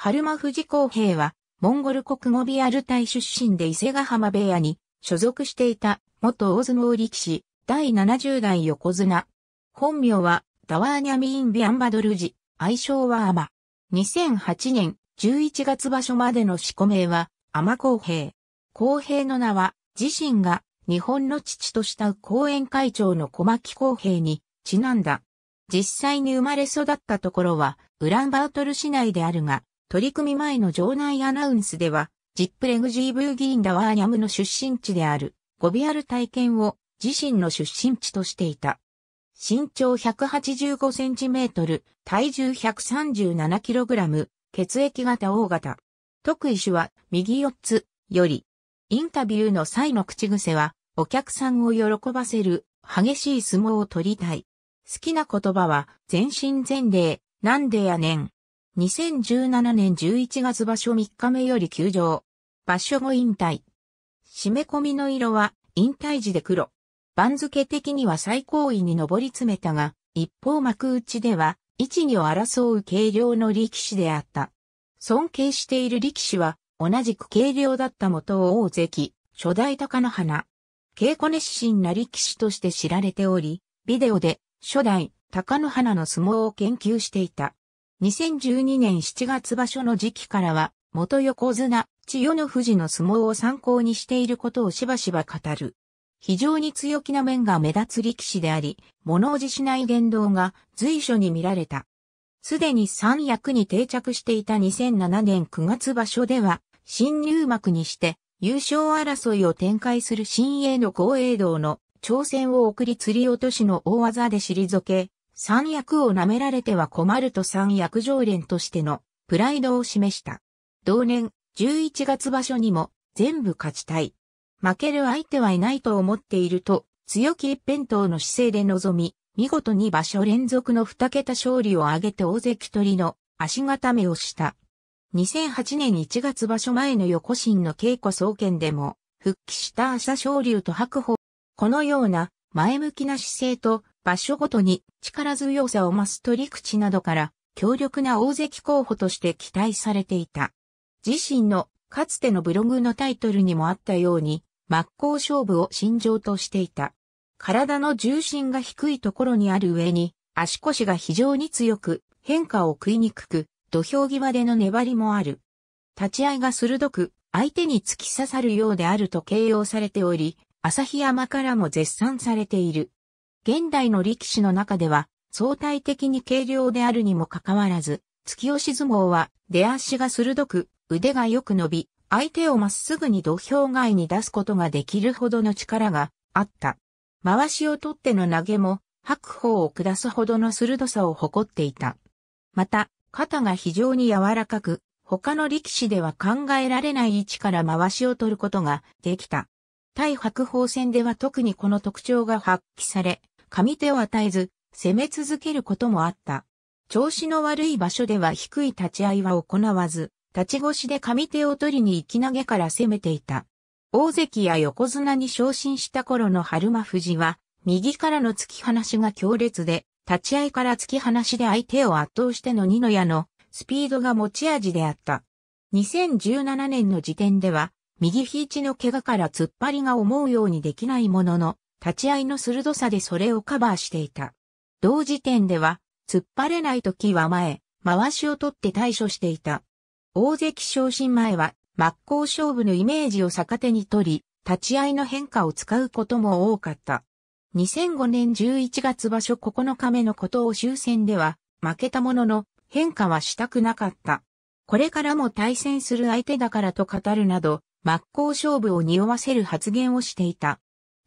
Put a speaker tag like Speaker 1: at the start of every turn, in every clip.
Speaker 1: 春富士公平は、モンゴル国語ビアル隊出身で伊勢ヶ浜部屋に所属していた元大相撲力士第70代横綱。本名はダワーニャミーン・ビアンバドルジ、愛称はアマ。2008年11月場所までの四込名はアマ公平。公平の名は自身が日本の父とした後援会長の小牧公平にちなんだ。実際に生まれ育ったところはウランバートル市内であるが、取り組み前の場内アナウンスでは、ジップレグジーブーギーンダワーニャムの出身地である、ゴビアル体験を自身の出身地としていた。身長185センチメートル、体重137キログラム、血液型 O 型。特異種は右4つより。インタビューの際の口癖は、お客さんを喜ばせる、激しい相撲を取りたい。好きな言葉は、全身全霊、なんでやねん。2017年11月場所3日目より休場。場所後引退。締め込みの色は引退時で黒。番付的には最高位に上り詰めたが、一方幕内では、一二を争う軽量の力士であった。尊敬している力士は、同じく軽量だった元大関、初代高野花。稽古熱心な力士として知られており、ビデオで、初代高野花の相撲を研究していた。2012年7月場所の時期からは、元横綱、千代の富士の相撲を参考にしていることをしばしば語る。非常に強気な面が目立つ力士であり、物おじしない言動が随所に見られた。すでに三役に定着していた2007年9月場所では、新入幕にして優勝争いを展開する新鋭の豪栄道の挑戦を送り釣り落としの大技で退け、三役を舐められては困ると三役常連としてのプライドを示した。同年11月場所にも全部勝ちたい。負ける相手はいないと思っていると強き一辺倒の姿勢で臨み、見事に場所連続の二桁勝利を挙げて大関取りの足固めをした。2008年1月場所前の横心の稽古総見でも、復帰した朝昇龍と白鵬。このような前向きな姿勢と場所ごとに力強さを増す取り口などから強力な大関候補として期待されていた。自身のかつてのブログのタイトルにもあったように真っ向勝負を心情としていた。体の重心が低いところにある上に足腰が非常に強く変化を食いにくく土俵際での粘りもある。立ち合いが鋭く相手に突き刺さるようであると形容されており、旭山からも絶賛されている。現代の力士の中では相対的に軽量であるにもかかわらず、突き押し相撲は出足が鋭く、腕がよく伸び、相手をまっすぐに土俵外に出すことができるほどの力があった。回しを取っての投げも白鵬を下すほどの鋭さを誇っていた。また、肩が非常に柔らかく、他の力士では考えられない位置から回しを取ることができた。対白鵬戦では特にこの特徴が発揮され、上手を与えず、攻め続けることもあった。調子の悪い場所では低い立ち合いは行わず、立ち腰で上手を取りに行き投げから攻めていた。大関や横綱に昇進した頃の春馬富士は、右からの突き放しが強烈で、立ち合いから突き放しで相手を圧倒しての二の矢のスピードが持ち味であった。2017年の時点では、右肘の怪我から突っ張りが思うようにできないものの、立ち合いの鋭さでそれをカバーしていた。同時点では、突っ張れない時は前、回しを取って対処していた。大関昇進前は、真っ向勝負のイメージを逆手に取り、立ち合いの変化を使うことも多かった。2005年11月場所9日目のことを終戦では、負けたものの、変化はしたくなかった。これからも対戦する相手だからと語るなど、真っ向勝負を匂わせる発言をしていた。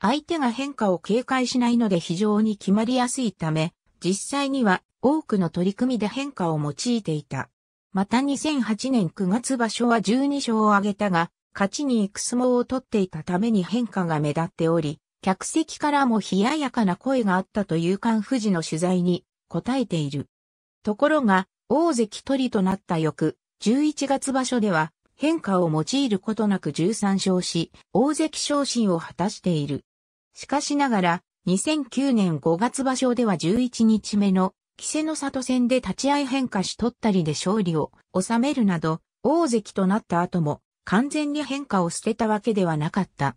Speaker 1: 相手が変化を警戒しないので非常に決まりやすいため、実際には多くの取り組みで変化を用いていた。また2008年9月場所は12勝を挙げたが、勝ちに行く相撲を取っていたために変化が目立っており、客席からも冷ややかな声があったという関富士の取材に答えている。ところが、大関取りとなった翌、11月場所では変化を用いることなく13勝し、大関昇進を果たしている。しかしながら、2009年5月場所では11日目の、稀勢の里戦で立ち合い変化し取ったりで勝利を収めるなど、大関となった後も、完全に変化を捨てたわけではなかった。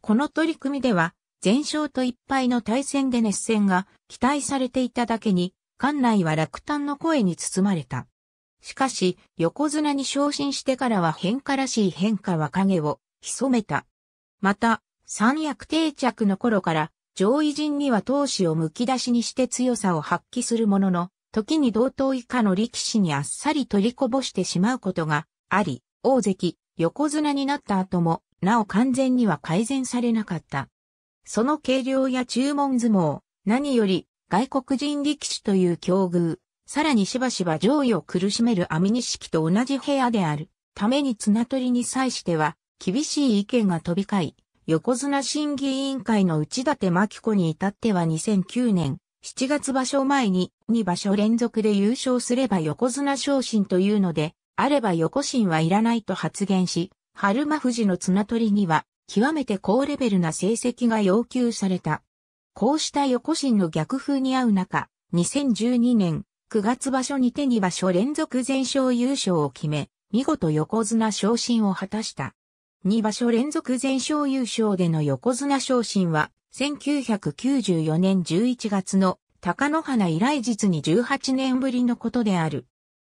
Speaker 1: この取り組みでは、全勝と一敗の対戦で熱戦が期待されていただけに、館内は落胆の声に包まれた。しかし、横綱に昇進してからは変化らしい変化は影を潜めた。また、三役定着の頃から上位陣には闘志をむき出しにして強さを発揮するものの、時に同等以下の力士にあっさり取りこぼしてしまうことがあり、大関、横綱になった後も、なお完全には改善されなかった。その軽量や注文相撲、何より外国人力士という境遇、さらにしばしば上位を苦しめる網錦と同じ部屋であるために綱取りに際しては厳しい意見が飛び交い、横綱審議委員会の内立真紀子に至っては2009年7月場所前に2場所連続で優勝すれば横綱昇進というので、あれば横進はいらないと発言し、春馬富士の綱取りには極めて高レベルな成績が要求された。こうした横進の逆風に合う中、2012年9月場所に手2場所連続全勝優勝を決め、見事横綱昇進を果たした。2場所連続全勝優勝での横綱昇進は、1994年11月の高野花以来実に18年ぶりのことである。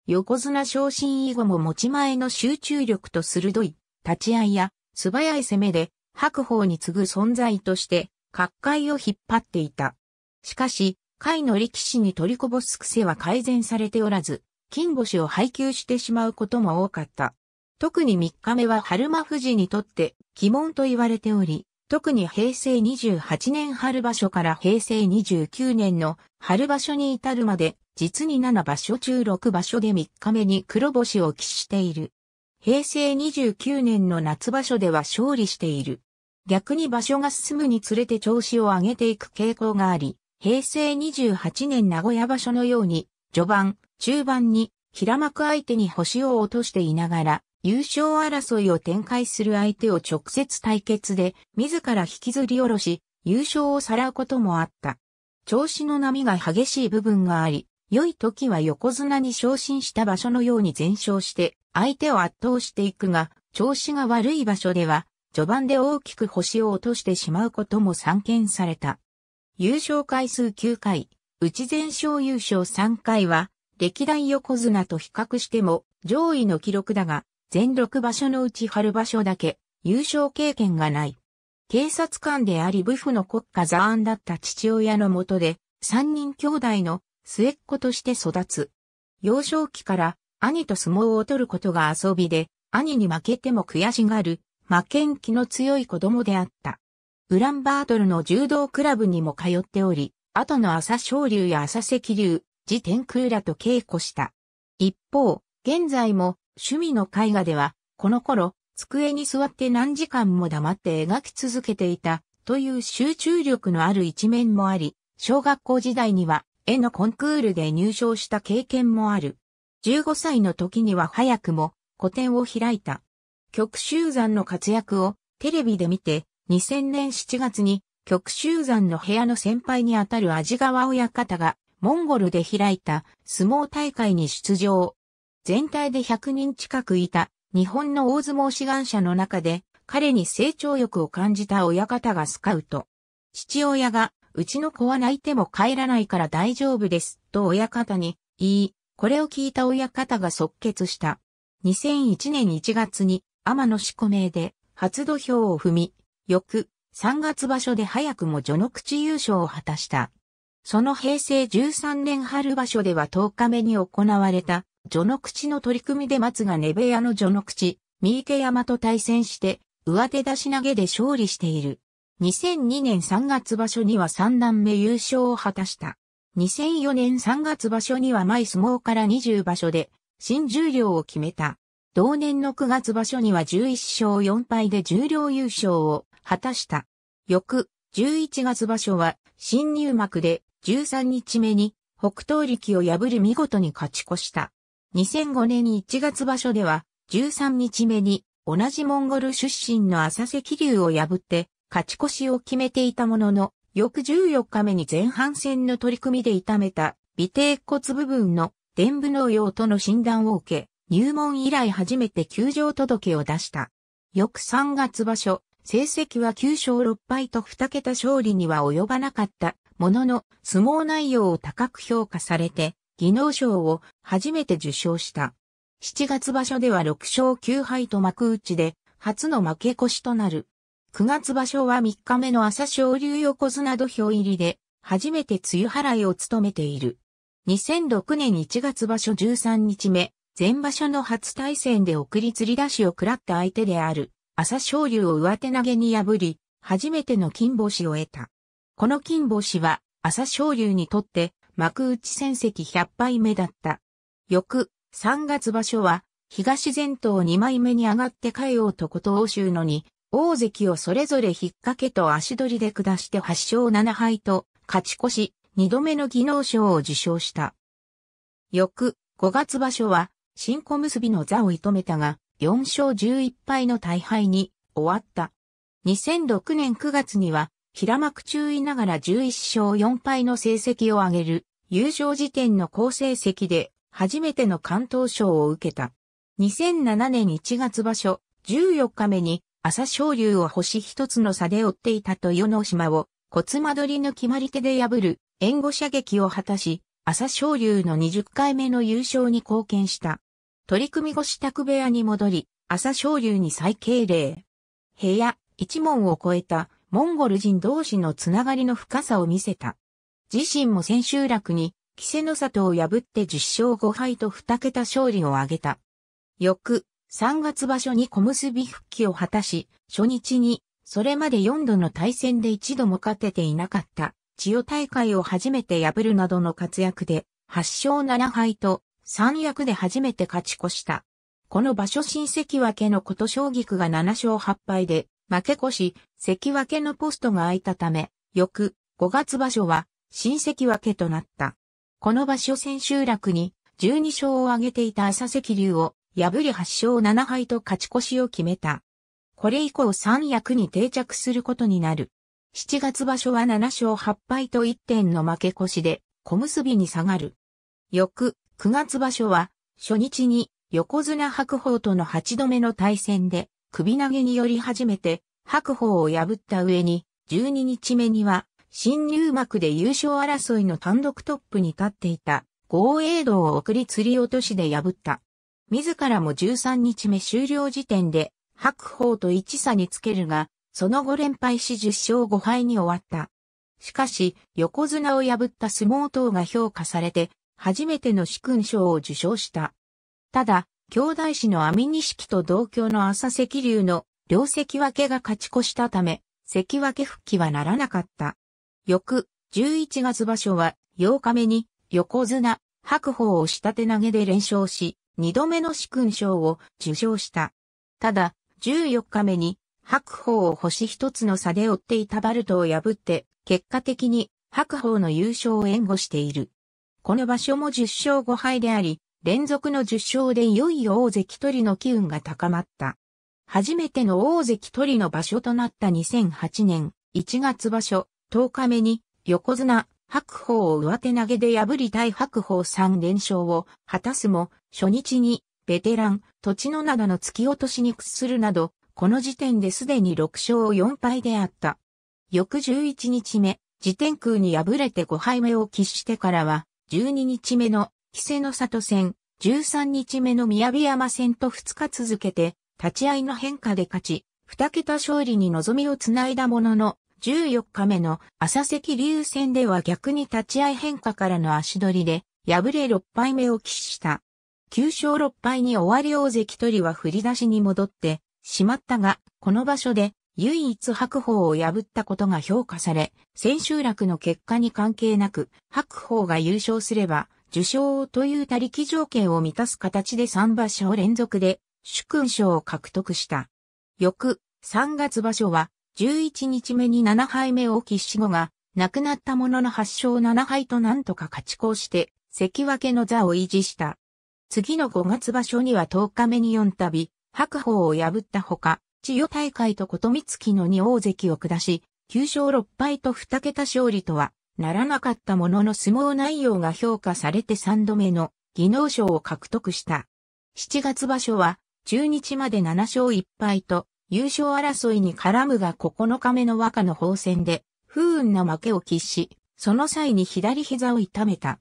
Speaker 1: 横綱昇進以後も持ち前の集中力と鋭い立ち合いや素早い攻めで白鵬に次ぐ存在として各界を引っ張っていた。しかし、会の力士に取りこぼす癖は改善されておらず、金星を配給してしまうことも多かった。特に3日目は春間富士にとって鬼門と言われており、特に平成28年春場所から平成29年の春場所に至るまで、実に7場所中6場所で3日目に黒星を喫している。平成29年の夏場所では勝利している。逆に場所が進むにつれて調子を上げていく傾向があり、平成28年名古屋場所のように、序盤、中盤に平幕相手に星を落としていながら、優勝争いを展開する相手を直接対決で自ら引きずり下ろし、優勝をさらうこともあった。調子の波が激しい部分があり、良い時は横綱に昇進した場所のように全勝して相手を圧倒していくが、調子が悪い場所では、序盤で大きく星を落としてしまうことも散見された。優勝回数9回、内全勝優勝3回は、歴代横綱と比較しても上位の記録だが、全6場所のうち春場所だけ優勝経験がない。警察官であり武夫の国家座案だった父親のもとで、三人兄弟の末っ子として育つ。幼少期から兄と相撲を取ることが遊びで、兄に負けても悔しがる、負けん気の強い子供であった。ウランバートルの柔道クラブにも通っており、後の朝昇竜や朝赤竜、自天空らと稽古した。一方、現在も趣味の絵画では、この頃、机に座って何時間も黙って描き続けていた、という集中力のある一面もあり、小学校時代には絵のコンクールで入賞した経験もある。15歳の時には早くも個展を開いた。曲集山の活躍をテレビで見て、2000年7月に曲集山の部屋の先輩にあたる味川親方がモンゴルで開いた相撲大会に出場。全体で100人近くいた日本の大相撲志願者の中で彼に成長欲を感じた親方がスカウト。父親が、うちの子は泣いても帰らないから大丈夫です、と親方に言い、これを聞いた親方が即決した。2001年1月に天野志子名で初土俵を踏み、翌3月場所で早くも序の口優勝を果たした。その平成13年春場所では10日目に行われた序の口の取り組みで松が根部屋の序の口、三池山と対戦して、上手出し投げで勝利している。2002年3月場所には3段目優勝を果たした。2004年3月場所には毎相撲から20場所で、新重量を決めた。同年の9月場所には11勝4敗で重量優勝を果たした。翌11月場所は新入幕で13日目に北東力を破り見事に勝ち越した。2005年1月場所では、13日目に同じモンゴル出身の浅瀬気流を破って勝ち越しを決めていたものの、翌14日目に前半戦の取り組みで痛めた尾低骨部分の伝部脳用との診断を受け、入門以来初めて休場届を出した。翌3月場所、成績は9勝6敗と2桁勝利には及ばなかったものの、相撲内容を高く評価されて、技能賞を初めて受賞した。7月場所では6勝9敗と幕内で初の負け越しとなる。9月場所は3日目の朝昇竜横綱土俵入りで初めて梅雨払いを務めている。2006年1月場所13日目、前場所の初対戦で送り釣り出しを食らった相手である朝昇竜を上手投げに破り、初めての金星を得た。この金星は朝昇竜にとって幕内戦績100敗目だった。翌3月場所は東前頭2枚目に上がって帰ろうと琴欧州のに大関をそれぞれ引っ掛けと足取りで下して8勝7敗と勝ち越し2度目の技能賞を受賞した。翌5月場所は新小結の座を射止めたが4勝11敗の大敗に終わった。2006年9月には平幕注意ながら11勝4敗の成績を上げる、優勝時点の好成績で、初めての関東賞を受けた。2007年1月場所、14日目に、朝昇龍を星一つの差で追っていた豊ノ島を、骨間取りの決まり手で破る、援護射撃を果たし、朝昇龍の20回目の優勝に貢献した。取り組み後支度部屋に戻り、朝昇龍に再敬礼。部屋、一門を超えたモンゴル人同士のつながりの深さを見せた。自身も千秋楽に、稀勢の里を破って10勝5敗と2桁勝利を挙げた。翌、3月場所に小結復帰を果たし、初日に、それまで4度の対戦で一度も勝てていなかった、千代大会を初めて破るなどの活躍で、8勝7敗と、三役で初めて勝ち越した。この場所新関けのこと将棋区が7勝8敗で、負け越し、関脇のポストが空いたため、翌5月場所は新関脇となった。この場所千秋楽に12勝を挙げていた朝関流を破り8勝7敗と勝ち越しを決めた。これ以降三役に定着することになる。7月場所は7勝8敗と1点の負け越しで小結に下がる。翌9月場所は初日に横綱白鵬との8度目の対戦で首投げにより初めて白鵬を破った上に、12日目には、新入幕で優勝争いの単独トップに立っていた、豪栄道を送り釣り落としで破った。自らも13日目終了時点で、白鵬と一差につけるが、その後連敗し10勝5敗に終わった。しかし、横綱を破った相撲等が評価されて、初めての殊勲賞を受賞した。ただ、兄弟子の網錦と同郷の朝赤龍の両関けが勝ち越したため、関脇復帰はならなかった。翌11月場所は8日目に横綱白鵬を下手投げで連勝し、2度目の四勲章を受賞した。ただ、14日目に白鵬を星一つの差で追っていたバルトを破って、結果的に白鵬の優勝を援護している。この場所も10勝5敗であり、連続の10勝でいよいよ大関取りの機運が高まった。初めての大関取りの場所となった2008年1月場所10日目に横綱白鵬を上手投げで破り対白鵬3連勝を果たすも初日にベテラン土地の灘の突き落としに屈するなどこの時点ですでに6勝4敗であった。翌11日目、時天空に敗れて5敗目を喫してからは、12日目の木瀬の里戦、13日目の宮城山戦と2日続けて、立ち合いの変化で勝ち、2桁勝利に望みをつないだものの、14日目の朝関竜戦では逆に立ち合い変化からの足取りで、敗れ6敗目を喫した。9勝6敗に終わり大関取りは振り出しに戻って、しまったが、この場所で唯一白鵬を破ったことが評価され、千秋楽の結果に関係なく、白鵬が優勝すれば、受賞という他力条件を満たす形で3場所連続で主勲賞を獲得した。翌3月場所は11日目に7敗目を喫し後が亡くなったものの8勝7敗となんとか勝ち越して、関脇の座を維持した。次の5月場所には10日目に4度、白鵬を破ったほか、千代大会と琴光月の2大関を下し、9勝6敗と2桁勝利とは、ならなかったものの相撲内容が評価されて3度目の技能賞を獲得した。7月場所は中日まで7勝1敗と優勝争いに絡むが9日目の和歌の放戦で不運な負けを喫し、その際に左膝を痛めた。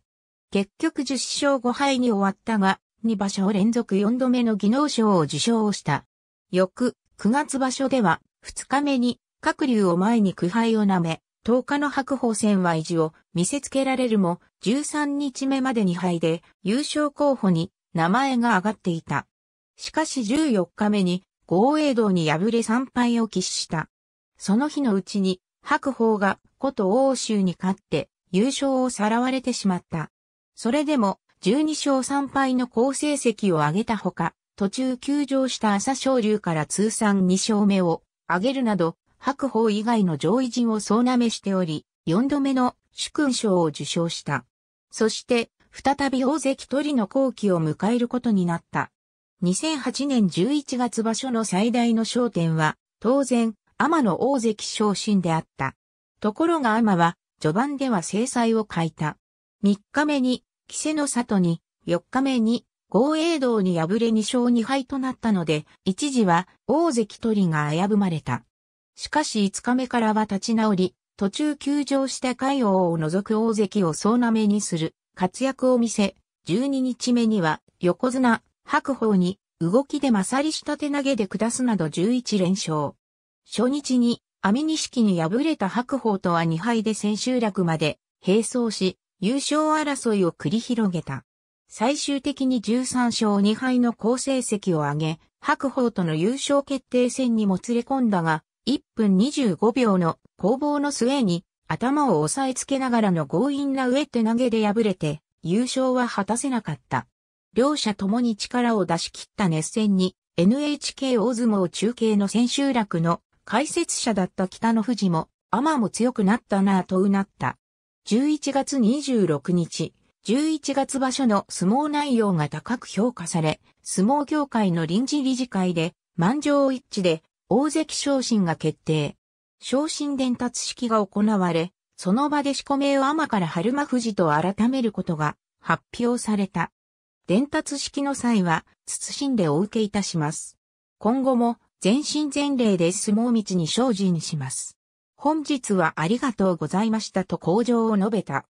Speaker 1: 結局10勝5敗に終わったが、2場所連続4度目の技能賞を受賞した。翌9月場所では2日目に各流を前に苦杯を舐め、10日の白鵬戦は意地を見せつけられるも、13日目まで2敗で優勝候補に名前が挙がっていた。しかし14日目に、豪栄道に敗れ3敗を喫した。その日のうちに、白鵬が、古都欧州に勝って、優勝をさらわれてしまった。それでも、12勝3敗の好成績を上げたほか、途中休場した朝青龍から通算2勝目を上げるなど、白鵬以外の上位陣を総なめしており、4度目の主勲賞を受賞した。そして、再び大関鳥の後期を迎えることになった。2008年11月場所の最大の焦点は、当然、天の大関昇進であった。ところが天は、序盤では制裁を欠いた。3日目に、稀勢の里に、4日目に、豪栄道に敗れ2勝2敗となったので、一時は大関鳥が危ぶまれた。しかし5日目からは立ち直り、途中休場した海王を除く大関を総なめにする活躍を見せ、12日目には横綱、白鵬に動きで勝り下手投げで下すなど11連勝。初日に網錦に敗れた白鵬とは2敗で千秋楽まで並走し、優勝争いを繰り広げた。最終的に13勝2敗の好成績を挙げ、白鵬との優勝決定戦にもつれ込んだが、1分25秒の攻防の末に頭を押さえつけながらの強引な上手投げで敗れて優勝は果たせなかった。両者ともに力を出し切った熱戦に NHK 大相撲中継の千秋楽の解説者だった北の富士も天も強くなったなぁとうなった。11月26日、11月場所の相撲内容が高く評価され、相撲協会の臨時理事会で満場一致で大関昇進が決定。昇進伝達式が行われ、その場で仕込めを天から春馬富士と改めることが発表された。伝達式の際は、謹んでお受けいたします。今後も、全身全霊で相撲道に精進します。本日はありがとうございましたと向上を述べた。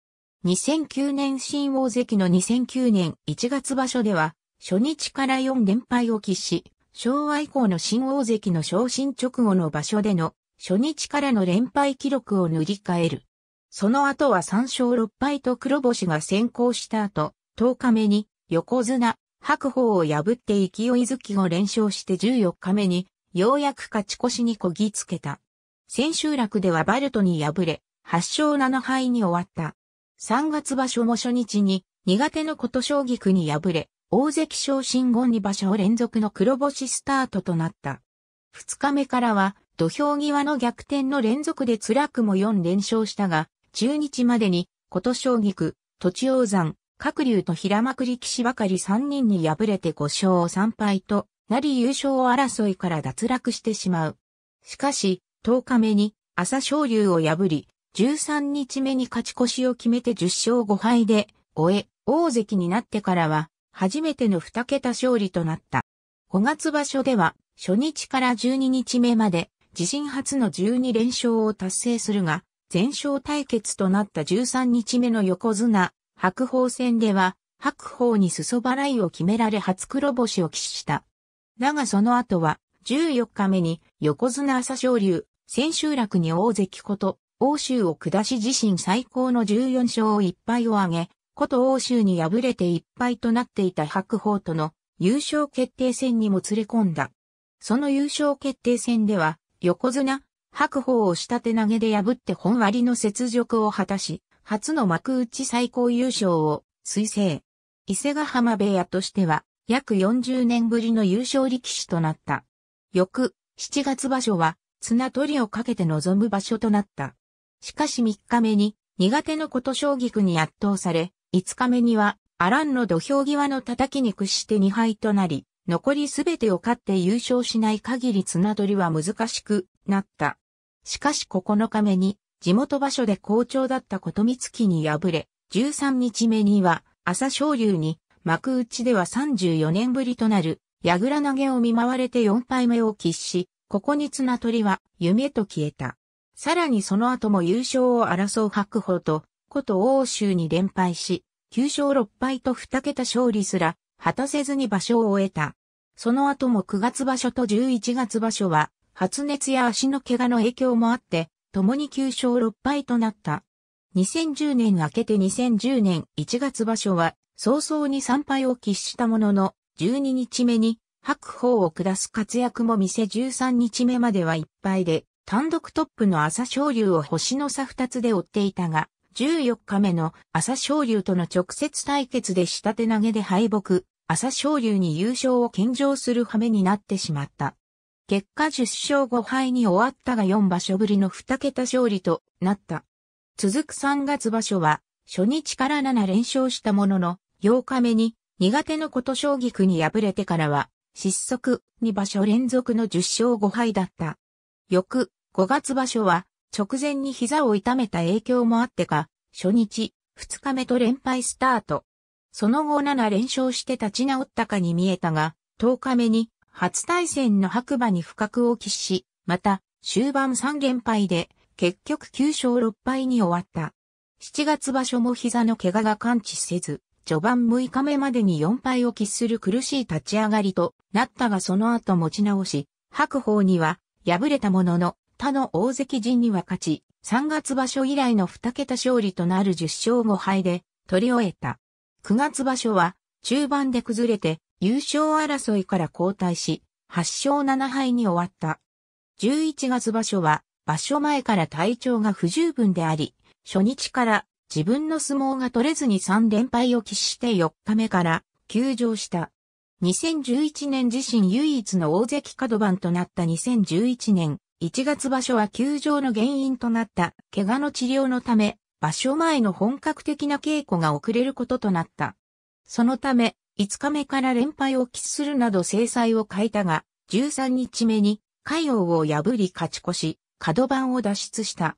Speaker 1: 2009年新大関の2009年1月場所では、初日から4連敗を喫し、昭和以降の新大関の昇進直後の場所での初日からの連敗記録を塗り替える。その後は3勝6敗と黒星が先行した後、10日目に横綱、白鵬を破って勢いづきを連勝して14日目に、ようやく勝ち越しにこぎつけた。千秋楽ではバルトに敗れ、8勝7敗に終わった。3月場所も初日に苦手の琴将棋区に敗れ、大関昇進後に場所連続の黒星スタートとなった。2日目からは、土俵際の逆転の連続で辛くも4連勝したが、中日までに、琴将棋区、土地王山、各竜と平幕力士ばかり3人に敗れて5勝3敗となり優勝争いから脱落してしまう。しかし、10日目に朝昇竜を破り、13日目に勝ち越しを決めて10勝5敗で終え、大関になってからは初めての2桁勝利となった。5月場所では、初日から12日目まで、自身初の12連勝を達成するが、全勝対決となった13日目の横綱、白鵬戦では、白鵬に裾払いを決められ初黒星を喫した。だがその後は、14日目に横綱朝青龍、千秋楽に大関こと、欧州を下し自身最高の14勝1敗を挙げ、こと欧州に敗れていっぱいとなっていた白鵬との優勝決定戦にも連れ込んだ。その優勝決定戦では、横綱、白鵬を下手投げで破って本割の雪辱を果たし、初の幕内最高優勝を推薦。伊勢ヶ浜部屋としては、約40年ぶりの優勝力士となった。翌、7月場所は、綱取りをかけて臨む場所となった。しかし3日目に、苦手のこと将棋区に圧倒され、5日目には、アランの土俵際の叩きに屈して2敗となり、残りすべてを勝って優勝しない限り綱取りは難しくなった。しかし9日目に、地元場所で好調だったことみつきに敗れ、13日目には、朝昇龍に、幕内では34年ぶりとなる、矢倉投げを見舞われて4敗目を喫し、ここに綱取りは夢と消えた。さらにその後も優勝を争う白鵬とこと欧州に連敗し、9勝6敗と2桁勝利すら、果たせずに場所を終えた。その後も9月場所と11月場所は、発熱や足の怪我の影響もあって、共に9勝6敗となった。2010年明けて2010年1月場所は、早々に3敗を喫したものの、12日目に白鵬を下す活躍も見せ13日目までは1敗で、単独トップの朝青龍を星の差2つで追っていたが、14日目の朝昇竜との直接対決で下手投げで敗北、朝昇竜に優勝を献上する羽目になってしまった。結果10勝5敗に終わったが4場所ぶりの2桁勝利となった。続く3月場所は、初日から7連勝したものの、8日目に苦手のこと将棋区に敗れてからは、失速2場所連続の10勝5敗だった。翌5月場所は、直前に膝を痛めた影響もあってか、初日、二日目と連敗スタート。その後7連勝して立ち直ったかに見えたが、10日目に初対戦の白馬に不覚を喫し、また終盤3連敗で結局9勝6敗に終わった。7月場所も膝の怪我が感知せず、序盤6日目までに4敗を喫する苦しい立ち上がりとなったがその後持ち直し、白鵬には敗れたものの他の大関陣には勝ち、3月場所以来の2桁勝利となる10勝5敗で取り終えた。9月場所は中盤で崩れて優勝争いから交代し、8勝7敗に終わった。11月場所は場所前から体調が不十分であり、初日から自分の相撲が取れずに3連敗を喫して4日目から休場した。2011年自身唯一の大関角番となった2011年1月場所は休場の原因となった怪我の治療のため、場所前の本格的な稽古が遅れることとなった。そのため、5日目から連敗を喫するなど制裁を変えたが、13日目に海洋を破り勝ち越し、角番を脱出した。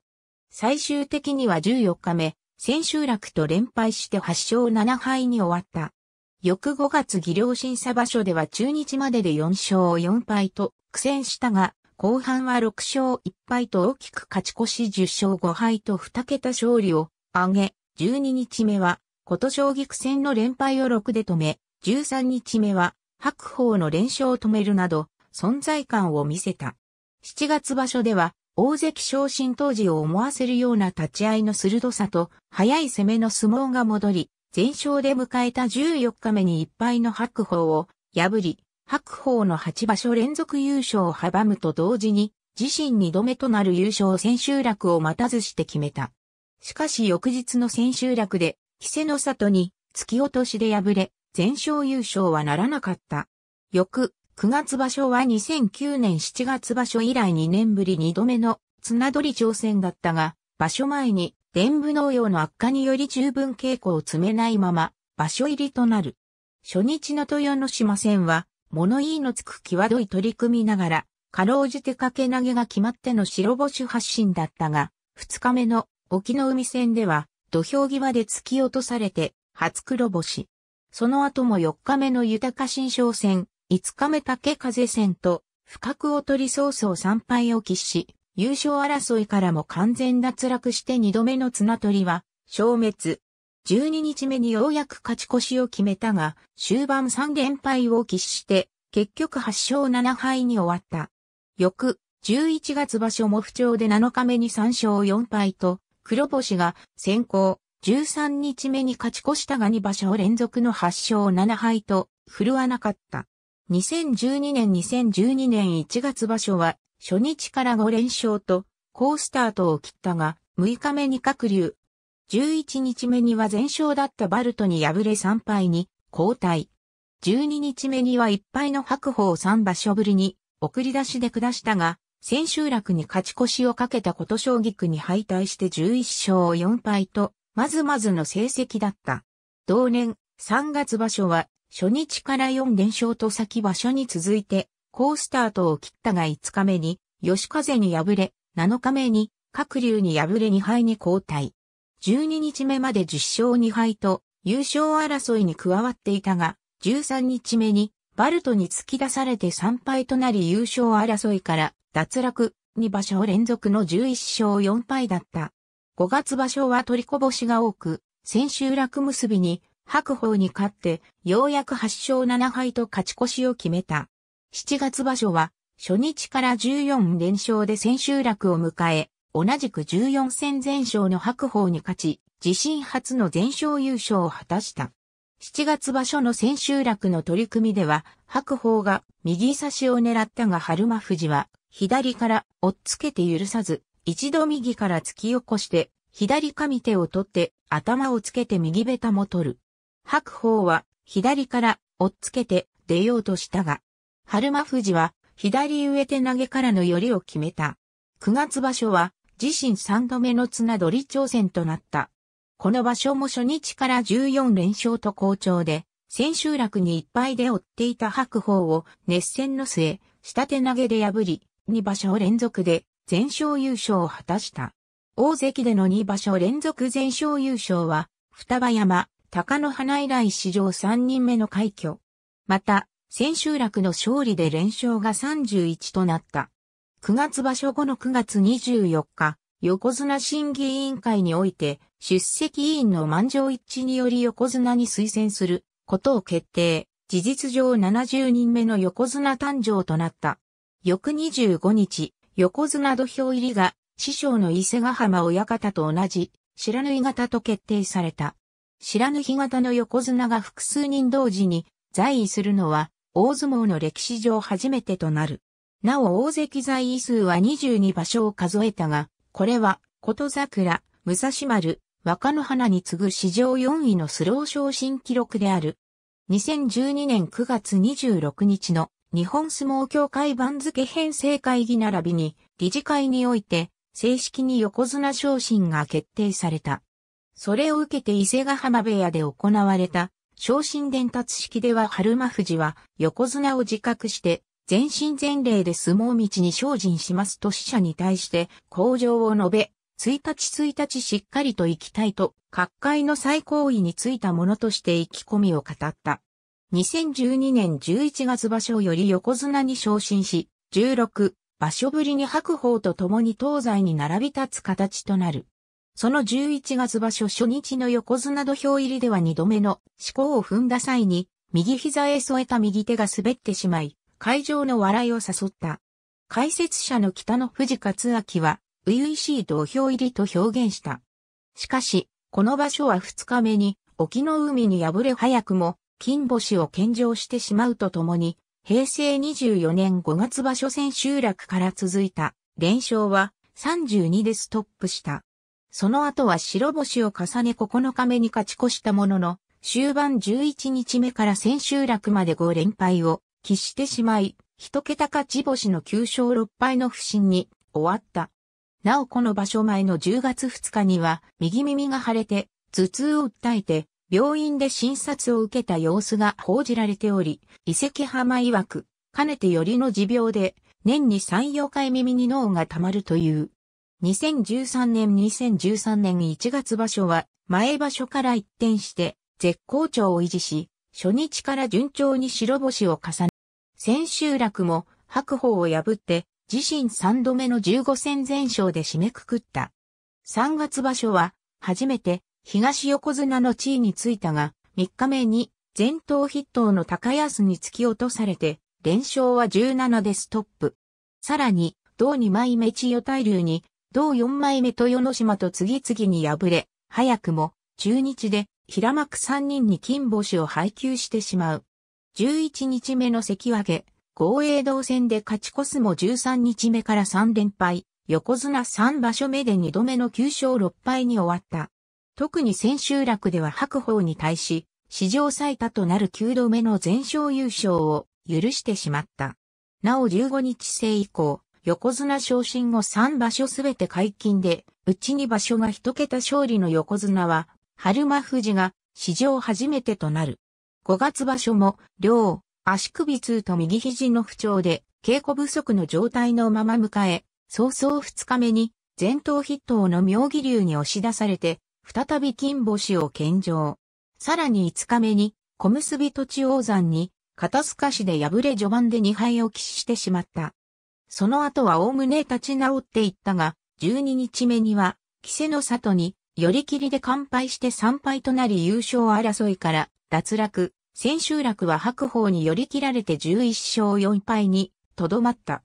Speaker 1: 最終的には14日目、千秋楽と連敗して8勝7敗に終わった。翌5月技量審査場所では中日までで4勝4敗と苦戦したが、後半は6勝1敗と大きく勝ち越し10勝5敗と2桁勝利を挙げ、12日目は、琴将棋苦戦の連敗を6で止め、13日目は、白鵬の連勝を止めるなど、存在感を見せた。7月場所では、大関昇進当時を思わせるような立ち合いの鋭さと、早い攻めの相撲が戻り、全勝で迎えた14日目に1敗の白鵬を破り、白鵬の8場所連続優勝を阻むと同時に、自身2度目となる優勝千秋楽を待たずして決めた。しかし翌日の千秋楽で、稀勢の里に突き落としで敗れ、全勝優勝はならなかった。翌、9月場所は2009年7月場所以来2年ぶり2度目の綱取り挑戦だったが、場所前に伝武農用の悪化により十分稽古を積めないまま、場所入りとなる。初日の豊ノ島戦は、物言いのつく際どい取り組みながら、かろうじて掛け投げが決まっての白星発進だったが、二日目の沖の海戦では、土俵際で突き落とされて、初黒星。その後も四日目の豊新勝戦、五日目竹風戦と、不覚を取り早々参拝を喫し、優勝争いからも完全脱落して二度目の綱取りは、消滅。12日目にようやく勝ち越しを決めたが、終盤3連敗を喫して、結局8勝7敗に終わった。翌、11月場所も不調で7日目に3勝4敗と、黒星が先行、13日目に勝ち越したが2場所連続の8勝7敗と、振るわなかった。2012年2012年1月場所は、初日から5連勝と、好スタートを切ったが、6日目に各流、11日目には全勝だったバルトに敗れ3敗に交代。12日目には1敗の白鵬3場所ぶりに送り出しで下したが、千秋楽に勝ち越しをかけた琴将棋区に敗退して11勝4敗と、まずまずの成績だった。同年3月場所は初日から4連勝と先場所に続いて、好スタートを切ったが5日目に、吉風に敗れ、7日目に、各竜に敗れ2敗に交代。12日目まで10勝2敗と優勝争いに加わっていたが、13日目にバルトに突き出されて3敗となり優勝争いから脱落2場所連続の11勝4敗だった。5月場所は取りこぼしが多く、先週楽結びに白鵬に勝って、ようやく8勝7敗と勝ち越しを決めた。7月場所は、初日から14連勝で千秋楽を迎え、同じく14戦全勝の白鵬に勝ち、自身初の全勝優勝を果たした。7月場所の千秋楽の取り組みでは、白鵬が右差しを狙ったが春馬富士は、左から押っつけて許さず、一度右から突き起こして、左上手を取って、頭をつけて右ベタも取る。白鵬は、左から押っつけて出ようとしたが、春馬富士は、左上手投げからの寄りを決めた。9月場所は、自身3度目の綱取り挑戦となった。この場所も初日から14連勝と好調で、千秋楽にいっぱいで追っていた白鵬を熱戦の末、下手投げで破り、2場所連続で全勝優勝を果たした。大関での2場所連続全勝優勝は、双葉山、高野花以来史上3人目の快挙。また、千秋楽の勝利で連勝が31となった。9月場所後の9月24日、横綱審議委員会において、出席委員の満場一致により横綱に推薦することを決定。事実上70人目の横綱誕生となった。翌25日、横綱土俵入りが、師匠の伊勢ヶ浜親方と同じ、白縫型と決定された。白縫型の横綱が複数人同時に在位するのは、大相撲の歴史上初めてとなる。なお大関在位数は22場所を数えたが、これは、琴桜、武蔵丸、若野花に次ぐ史上4位のスロー昇進記録である。2012年9月26日の日本相撲協会番付編成会議並びに理事会において正式に横綱昇進が決定された。それを受けて伊勢ヶ浜部屋で行われた昇進伝達式では春馬富士は横綱を自覚して全身全霊で相撲道に精進しますと死者に対して向上を述べ、1日1日しっかりと生きたいと、各界の最高位についたものとして意気込みを語った。2012年11月場所より横綱に昇進し、16場所ぶりに白鵬と共に東西に並び立つ形となる。その11月場所初日の横綱土俵入りでは2度目の思考を踏んだ際に、右膝へ添えた右手が滑ってしまい、会場の笑いを誘った。解説者の北の藤勝明は、初々しい土俵入りと表現した。しかし、この場所は2日目に、沖の海に敗れ早くも、金星を献上してしまうとともに、平成24年5月場所千秋楽から続いた連勝は32でストップした。その後は白星を重ね9日目に勝ち越したものの、終盤11日目から千秋楽まで5連敗を喫してしまい、一桁勝ち星の9勝6敗の不振に終わった。なおこの場所前の10月2日には、右耳が腫れて、頭痛を訴えて、病院で診察を受けた様子が報じられており、遺跡浜曰く、かねてよりの持病で、年に3、4回耳に脳が溜まるという。2013年2013年1月場所は、前場所から一転して、絶好調を維持し、初日から順調に白星を重ね千秋楽も白鵬を破って自身3度目の15戦全勝で締めくくった。3月場所は初めて東横綱の地位についたが3日目に前頭筆頭の高安に突き落とされて連勝は17でストップ。さらに同2枚目千代大龍に同4枚目豊ノ島と次々に敗れ早くも中日で平幕3人に金星を配給してしまう。11日目の関脇、豪栄道戦で勝ち越すも13日目から3連敗、横綱3場所目で2度目の9勝6敗に終わった。特に千秋楽では白鵬に対し、史上最多となる9度目の全勝優勝を許してしまった。なお15日制以降、横綱昇進後3場所すべて解禁で、うち2場所が1桁勝利の横綱は、春馬富士が史上初めてとなる。5月場所も、両、足首痛と右肘の不調で、稽古不足の状態のまま迎え、早々2日目に、前頭筆頭の妙義龍に押し出されて、再び金星を献上。さらに5日目に、小結土地王山に、片透かしで敗れ序盤で2敗を起死してしまった。その後は概ね立ち直っていったが、12日目には、稀勢の里に、寄り切りで完敗して3敗となり優勝争いから脱落、千秋楽は白鵬に寄り切られて11勝4敗に、とどまった。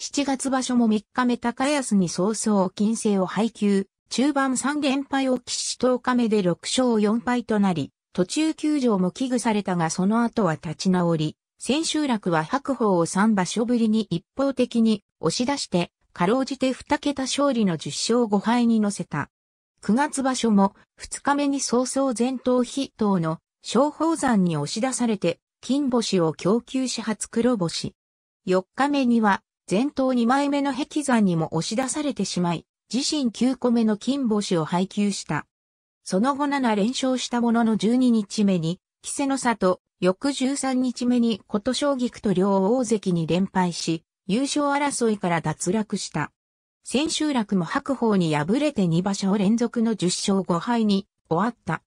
Speaker 1: 7月場所も3日目高安に早々金星を配給、中盤3連敗を喫し10日目で6勝4敗となり、途中休場も危惧されたがその後は立ち直り、千秋楽は白鵬を3場所ぶりに一方的に押し出して、かろうじて2桁勝利の10勝5敗に乗せた。9月場所も2日目に早々前頭筆頭の小宝山に押し出されて、金星を供給し初黒星。四日目には、前頭二枚目の壁山にも押し出されてしまい、自身九個目の金星を配給した。その後七連勝したものの十二日目に、稀勢の里、翌十三日目に琴将菊と両大関に連敗し、優勝争いから脱落した。千秋楽も白鵬に敗れて二場所連続の十勝五敗に終わった。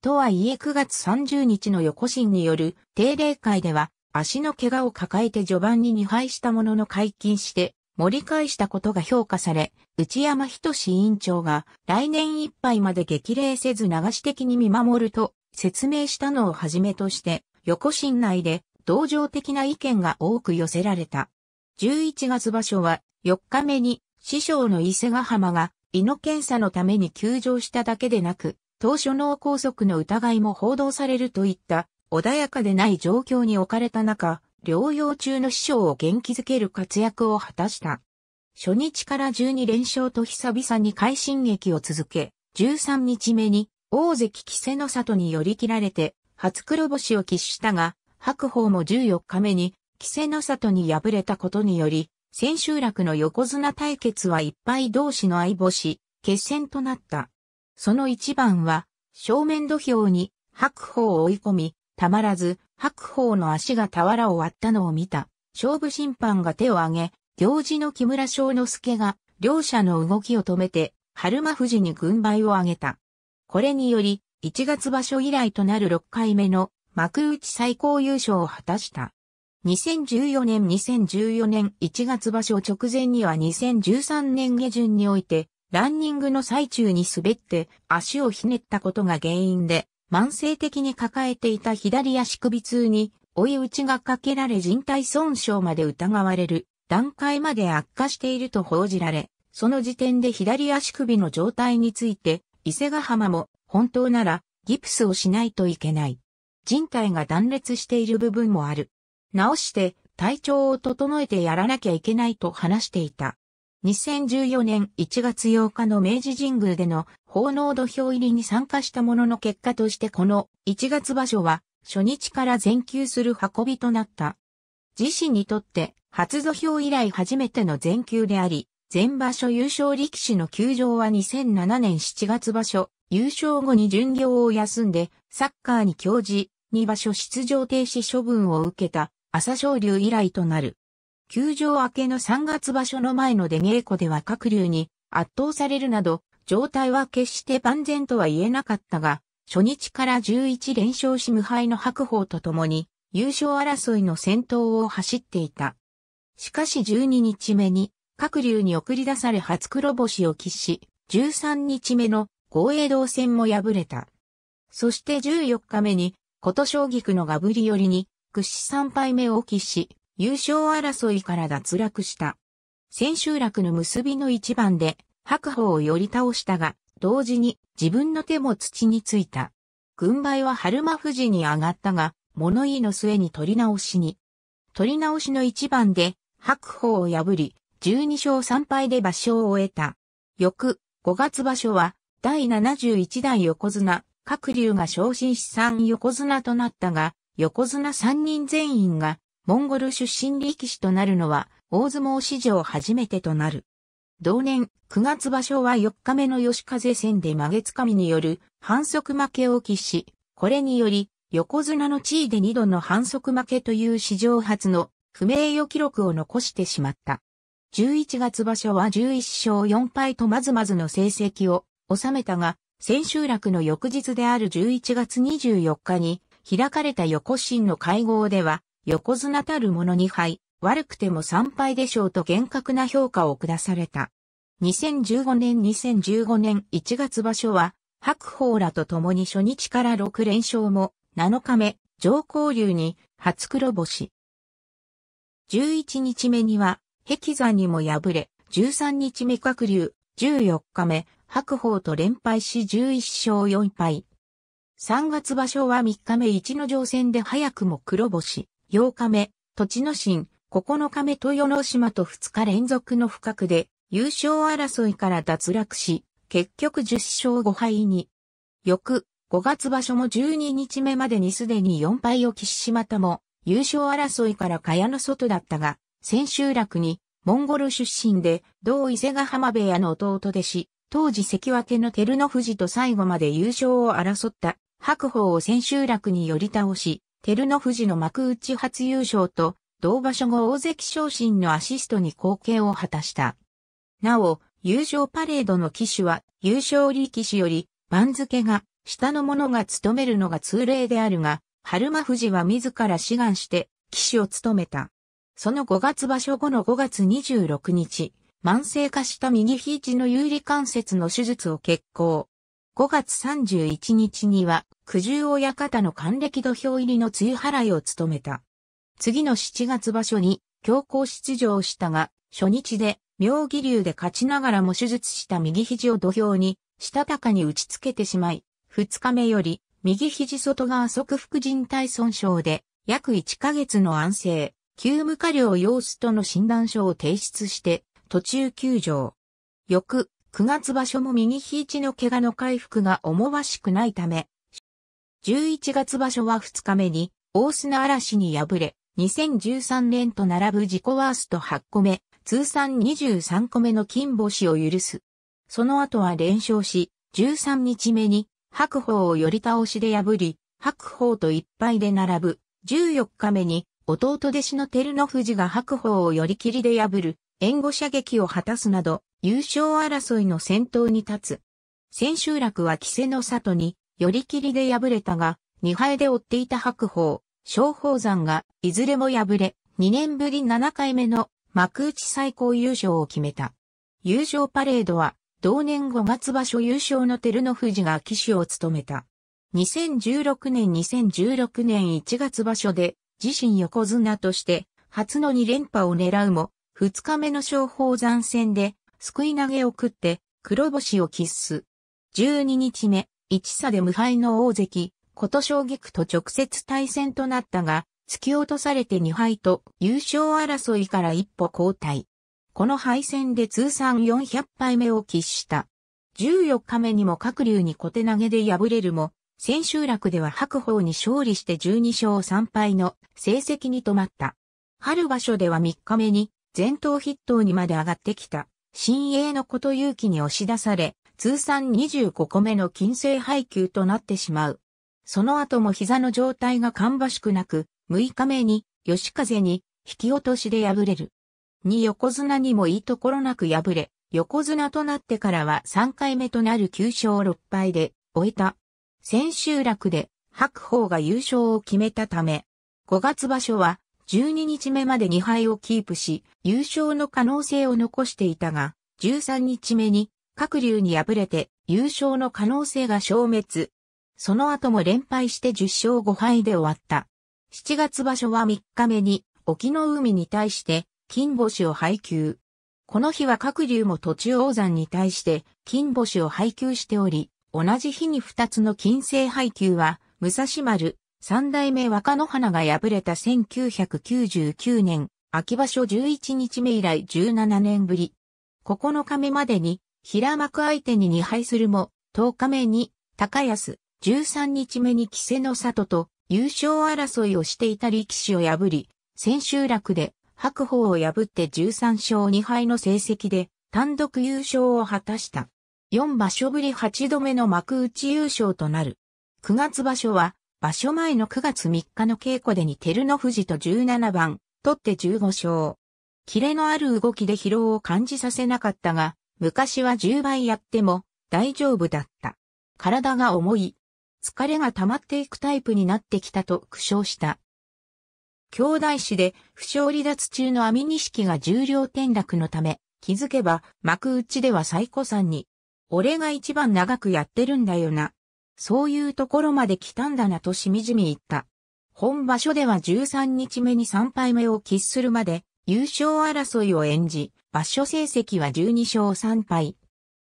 Speaker 1: とはいえ9月30日の横心による定例会では足の怪我を抱えて序盤に2敗したものの解禁して盛り返したことが評価され、内山志委員長が来年いっぱいまで激励せず流し的に見守ると説明したのをはじめとして、横心内で同情的な意見が多く寄せられた。11月場所は4日目に師匠の伊勢ヶ浜が胃の検査のために休場しただけでなく、当初脳梗塞の疑いも報道されるといった穏やかでない状況に置かれた中、療養中の師匠を元気づける活躍を果たした。初日から12連勝と久々に快進撃を続け、13日目に大関稀勢の里に寄り切られて、初黒星を喫したが、白鵬も14日目に、稀勢の里に敗れたことにより、千秋楽の横綱対決は一敗同士の相星、決戦となった。その一番は、正面土俵に白鵬を追い込み、たまらず白鵬の足が俵を割ったのを見た。勝負審判が手を挙げ、行事の木村正之助が、両者の動きを止めて、春馬富士に軍配を挙げた。これにより、1月場所以来となる6回目の幕内最高優勝を果たした。2014年2014年1月場所直前には2013年下旬において、ランニングの最中に滑って足をひねったことが原因で、慢性的に抱えていた左足首痛に追い打ちがかけられ人体損傷まで疑われる段階まで悪化していると報じられ、その時点で左足首の状態について、伊勢ヶ浜も本当ならギプスをしないといけない。人体が断裂している部分もある。直して体調を整えてやらなきゃいけないと話していた。2014年1月8日の明治神宮での奉納土俵入りに参加したものの結果としてこの1月場所は初日から全休する運びとなった。自身にとって初土俵以来初めての全休であり、全場所優勝力士の休場は2007年7月場所、優勝後に巡業を休んで、サッカーに興じ、2場所出場停止処分を受けた、朝青龍以来となる。球場明けの3月場所の前の出稽古では各流に圧倒されるなど、状態は決して万全とは言えなかったが、初日から11連勝し無敗の白鵬と共に、優勝争いの先頭を走っていた。しかし12日目に、各流に送り出され初黒星を喫し、13日目の豪栄道戦も敗れた。そして14日目に、琴将菊区のガブリ寄りに、屈指3敗目を喫し、優勝争いから脱落した。千秋楽の結びの一番で白鵬を寄り倒したが、同時に自分の手も土についた。軍配は春馬富士に上がったが、物言いの末に取り直しに。取り直しの一番で白鵬を破り、12勝3敗で場所を終えた。翌5月場所は第71代横綱、各竜が昇進し3横綱となったが、横綱3人全員がモンゴル出身力士となるのは、大相撲史上初めてとなる。同年、9月場所は4日目の吉風戦で曲げつかみによる反則負けを喫し、これにより、横綱の地位で2度の反則負けという史上初の不名誉記録を残してしまった。11月場所は11勝4敗とまずまずの成績を収めたが、千秋楽の翌日である11月24日に開かれた横新の会合では、横綱たる者に敗、悪くても3敗でしょうと厳格な評価を下された。2015年2015年1月場所は、白鵬らと共に初日から6連勝も、7日目、上皇流に初黒星。11日目には、壁山にも敗れ、13日目角流、14日目、白鵬と連敗し11勝4敗。3月場所は3日目一の乗戦で早くも黒星。8日目、栃野新、9日目豊ノ島と2日連続の不覚で、優勝争いから脱落し、結局10勝5敗に。翌、5月場所も12日目までにすでに4敗を喫しまたも、優勝争いから蚊帳の外だったが、千秋楽に、モンゴル出身で、同伊勢ヶ浜部屋の弟弟子、当時関脇の照ノ富士と最後まで優勝を争った、白鵬を千秋楽に寄り倒し、照ノ富士の幕内初優勝と、同場所後大関昇進のアシストに貢献を果たした。なお、優勝パレードの騎手は、優勝力手より、番付が、下の者が務めるのが通例であるが、春馬富士は自ら志願して、騎手を務めた。その5月場所後の5月26日、慢性化した右肘の有利関節の手術を決行。5月31日には、九十親方の還暦土俵入りの梅雨払いを務めた。次の7月場所に、強行出場したが、初日で、妙義流で勝ちながらも手術した右肘を土俵に、したたかに打ちつけてしまい、2日目より、右肘外側側副靭帯損傷で、約1ヶ月の安静、急務過量様子との診断書を提出して、途中休場。翌、9月場所も右肘の怪我の回復が思わしくないため、11月場所は2日目に、大砂嵐に敗れ、2013年と並ぶ自己ワースト8個目、通算23個目の金星を許す。その後は連勝し、13日目に白鵬を寄り倒しで破り、白鵬と一敗で並ぶ。14日目に弟弟子の照ノ富士が白鵬を寄り切りで破る。援護射撃を果たすなど、優勝争いの先頭に立つ。千秋楽は稀勢の里に、寄り切りで敗れたが、2敗で追っていた白鵬、松鳳山が、いずれも敗れ、2年ぶり7回目の幕内最高優勝を決めた。優勝パレードは、同年5月場所優勝の照ノ富士が騎手を務めた。2016年2016年1月場所で、自身横綱として、初の2連覇を狙うも、二日目の昇法山戦で、救い投げを食って、黒星を喫す。十二日目、一差で無敗の大関、琴将菊と直接対戦となったが、突き落とされて二敗と優勝争いから一歩後退。この敗戦で通算四百敗目を喫した。十四日目にも各流に小手投げで敗れるも、千秋楽では白鵬に勝利して十二勝三敗の成績に止まった。春場所では三日目に全頭筆頭にまで上がってきた、新鋭のこと勇気に押し出され、通算25個目の金星配給となってしまう。その後も膝の状態が芳しくなく、6日目に、吉風に、引き落としで敗れる。に横綱にもいいところなく敗れ、横綱となってからは3回目となる9勝6敗で終えた。千秋楽で白鵬が優勝を決めたため、5月場所は12日目まで2敗をキープし、優勝の可能性を残していたが、13日目に、各流に敗れて、優勝の可能性が消滅。その後も連敗して10勝5敗で終わった。7月場所は3日目に、沖の海に対して、金星を配給。この日は各流も途中王山に対して金星を配給しており、同じ日に2つの金星配給は、武蔵丸、三代目若野花が敗れた1999年、秋場所11日目以来17年ぶり。9日目までに、平幕相手に2敗するも、10日目に、高安、13日目に稀勢の里と、優勝争いをしていた力士を破り、千秋楽で白鵬を破って13勝2敗の成績で単独優勝を果たした。4場所ぶり8度目の幕内優勝となる。9月場所は場所前の9月3日の稽古でに照ノ富士と17番、取って15勝。キレのある動きで疲労を感じさせなかったが、昔は10倍やっても大丈夫だった。体が重い。疲れが溜まっていくタイプになってきたと苦笑した。兄弟子で不傷離脱中の網錦が重量転落のため、気づけば幕内では最古さんに、俺が一番長くやってるんだよな、そういうところまで来たんだなとしみじみ言った。本場所では13日目に3敗目を喫するまで優勝争いを演じ、場所成績は12勝3敗。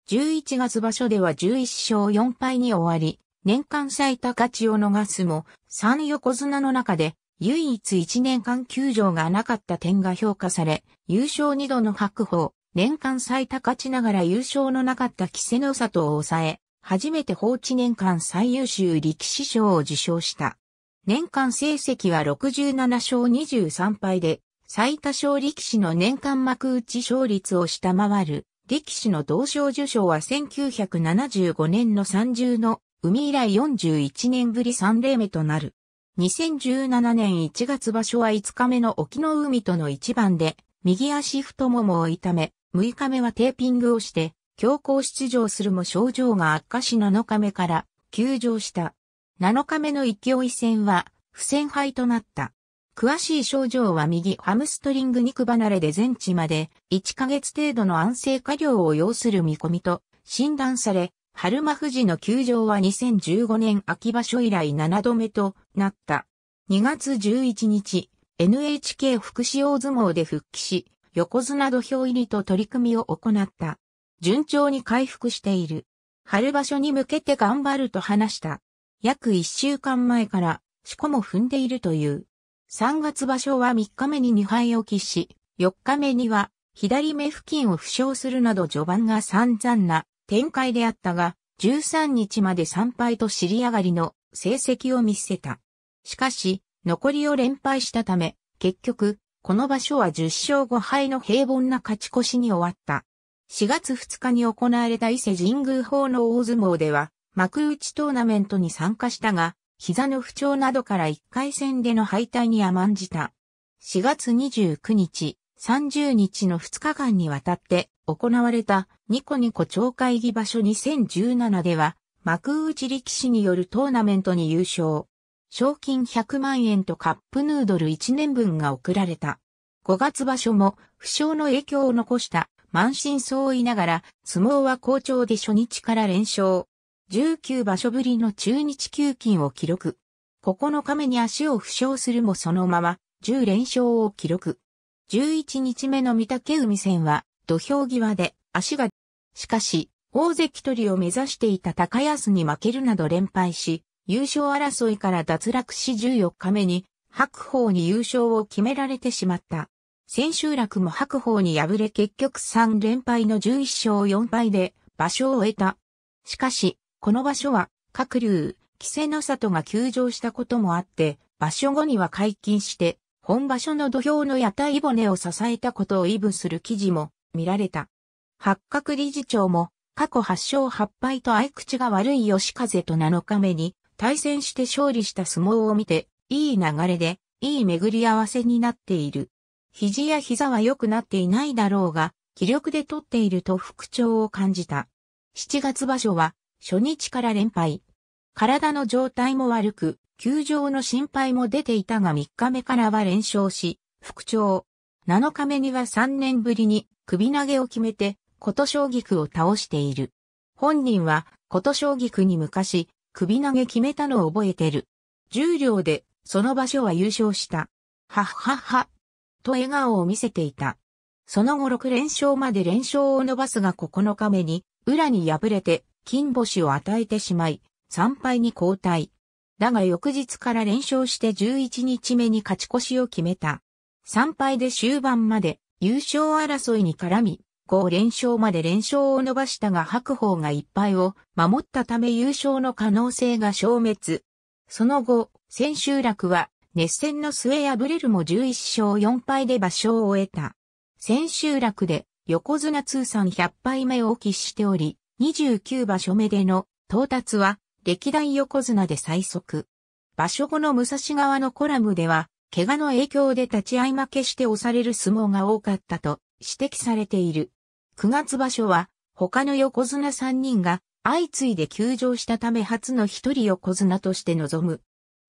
Speaker 1: 11月場所では11勝4敗に終わり、年間最多勝ちを逃すも、3横綱の中で唯一1年間休場がなかった点が評価され、優勝2度の白鵬、年間最多勝ちながら優勝のなかった稀勢の里を抑え、初めて放置年間最優秀力士賞を受賞した。年間成績は67勝23敗で、最多勝力士の年間幕内勝率を下回る、力士の同賞受賞は1975年の30の海以来41年ぶり3例目となる。2017年1月場所は5日目の沖の海との一番で、右足太ももを痛め、6日目はテーピングをして、強行出場するも症状が悪化し7日目から休場した。7日目の勢い戦は不戦敗となった。詳しい症状は右ハムストリング肉離れで全治まで1ヶ月程度の安静過量を要する見込みと診断され、春馬富士の休場は2015年秋場所以来7度目となった。2月11日、NHK 福祉大相撲で復帰し、横綱土俵入りと取り組みを行った。順調に回復している。春場所に向けて頑張ると話した。約一週間前から、しこも踏んでいるという。三月場所は三日目に二敗を喫し、四日目には、左目付近を負傷するなど序盤が散々な展開であったが、十三日まで三敗と尻上がりの成績を見せた。しかし、残りを連敗したため、結局、この場所は十勝五敗の平凡な勝ち越しに終わった。4月2日に行われた伊勢神宮法の大相撲では、幕内トーナメントに参加したが、膝の不調などから1回戦での敗退に甘んじた。4月29日、30日の2日間にわたって行われたニコニコ町会議場所2017では、幕内力士によるトーナメントに優勝。賞金100万円とカップヌードル1年分が贈られた。5月場所も負傷の影響を残した満身創痍ながら、相撲は好調で初日から連勝。19場所ぶりの中日球金を記録。9日目に足を負傷するもそのまま、10連勝を記録。11日目の御嶽海戦は、土俵際で足が、しかし、大関取りを目指していた高安に負けるなど連敗し、優勝争いから脱落し14日目に、白鵬に優勝を決められてしまった。千秋楽も白鵬に敗れ結局3連敗の11勝4敗で場所を終えた。しかし、この場所は、各流、稀勢の里が休場したこともあって、場所後には解禁して、本場所の土俵の屋台骨を支えたことをイブする記事も見られた。八角理事長も、過去8勝8敗と相口が悪い吉風と7日目に対戦して勝利した相撲を見て、いい流れで、いい巡り合わせになっている。肘や膝は良くなっていないだろうが、気力で取っていると復調を感じた。7月場所は、初日から連敗。体の状態も悪く、休場の心配も出ていたが3日目からは連勝し、復調。7日目には3年ぶりに首投げを決めて、琴将菊区を倒している。本人は、琴将菊区に昔、首投げ決めたのを覚えてる。重量両で、その場所は優勝した。はっはっは、と笑顔を見せていた。その後6連勝まで連勝を伸ばすが9日目に、裏に敗れて、金星を与えてしまい、3敗に交代。だが翌日から連勝して11日目に勝ち越しを決めた。3敗で終盤まで優勝争いに絡み、5連勝まで連勝を伸ばしたが白鵬が1敗を守ったため優勝の可能性が消滅。その後、千秋楽は熱戦の末敗れるも11勝4敗で場所を終えた。千秋楽で横綱通算100敗目を喫しており、29場所目での到達は歴代横綱で最速。場所後の武蔵川のコラムでは、怪我の影響で立ち合い負けして押される相撲が多かったと指摘されている。9月場所は他の横綱3人が相次いで休場したため初の一人横綱として臨む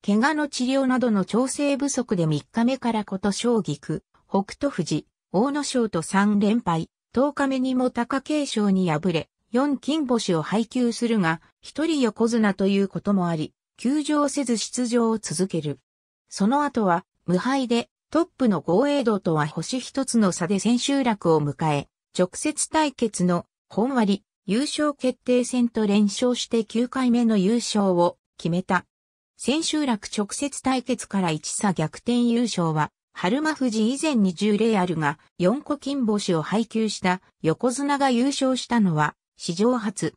Speaker 1: 怪我の治療などの調整不足で3日目からこと将棋区、北斗富士、大野省と3連敗、10日目にも貴景勝に敗れ、4金星を配給するが、一人横綱ということもあり、休場せず出場を続ける。その後は、無敗で、トップの豪栄道とは星一つの差で千秋楽を迎え、直接対決の本割優勝決定戦と連勝して9回目の優勝を決めた。千秋楽直接対決から一差逆転優勝は、春馬富士以前に10レアルが4個金星を配給した横綱が優勝したのは史上初。